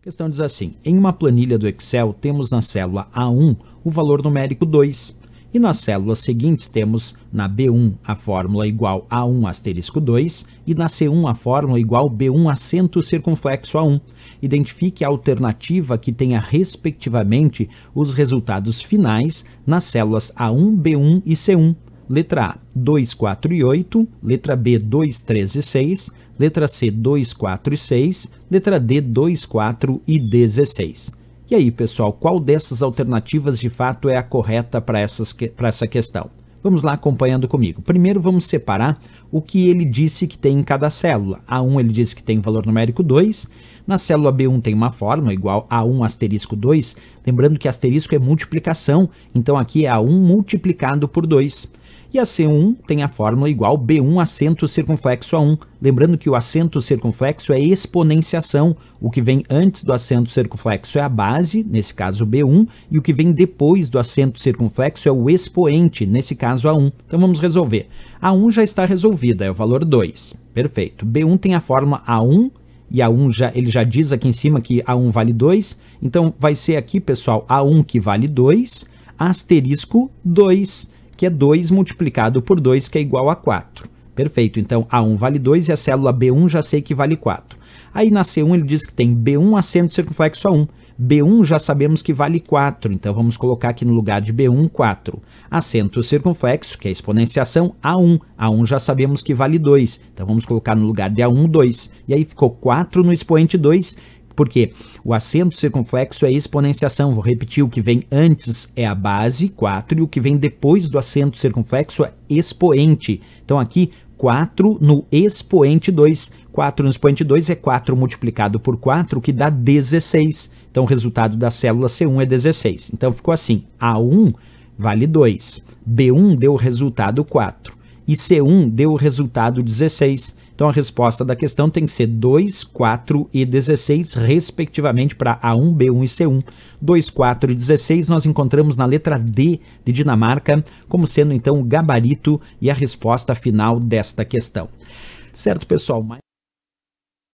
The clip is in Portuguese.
A questão diz assim: em uma planilha do Excel, temos na célula A1 o valor numérico 2. E nas células seguintes temos na B1 a fórmula igual A1 asterisco 2 e na C1 a fórmula igual B1 acento circunflexo A1. Identifique a alternativa que tenha respectivamente os resultados finais nas células A1, B1 e C1. Letra A, 2, 4 e 8. Letra B, 2, 3 e 6. Letra C, 2, 4 e 6. Letra D, 2, 4 e 16. E aí, pessoal, qual dessas alternativas de fato é a correta para essa questão? Vamos lá acompanhando comigo. Primeiro vamos separar o que ele disse que tem em cada célula. A1 ele disse que tem valor numérico 2, na célula B1 tem uma forma igual A1 asterisco 2, lembrando que asterisco é multiplicação, então aqui é A1 multiplicado por 2. E a C1 tem a fórmula igual B1 acento circunflexo a 1. Lembrando que o acento circunflexo é exponenciação. O que vem antes do acento circunflexo é a base, nesse caso B1, e o que vem depois do acento circunflexo é o expoente, nesse caso A1. Então vamos resolver. A1 já está resolvida, é o valor 2. Perfeito. B1 tem a fórmula A1 e A1 já, ele já diz aqui em cima que A1 vale 2. Então vai ser aqui, pessoal, A1 que vale 2, asterisco 2 que é 2 multiplicado por 2, que é igual a 4. Perfeito, então A1 vale 2 e a célula B1 já sei que vale 4. Aí na C1 ele diz que tem B1 acento circunflexo A1. B1 já sabemos que vale 4, então vamos colocar aqui no lugar de B1, 4. Acento circunflexo, que é a exponenciação, A1. A1 já sabemos que vale 2, então vamos colocar no lugar de A1, 2. E aí ficou 4 no expoente 2, porque o acento circunflexo é exponenciação. Vou repetir, o que vem antes é a base, 4, e o que vem depois do acento circunflexo é expoente. Então aqui, 4 no expoente 2. 4 no expoente 2 é 4 multiplicado por 4, que dá 16. Então o resultado da célula C1 é 16. Então ficou assim, A1 vale 2, B1 deu resultado 4 e C1 deu o resultado 16. Então a resposta da questão tem que ser 2, 4 e 16, respectivamente, para A1, B1 e C1. 2, 4 e 16 nós encontramos na letra D de Dinamarca, como sendo então o gabarito e a resposta final desta questão. Certo, pessoal?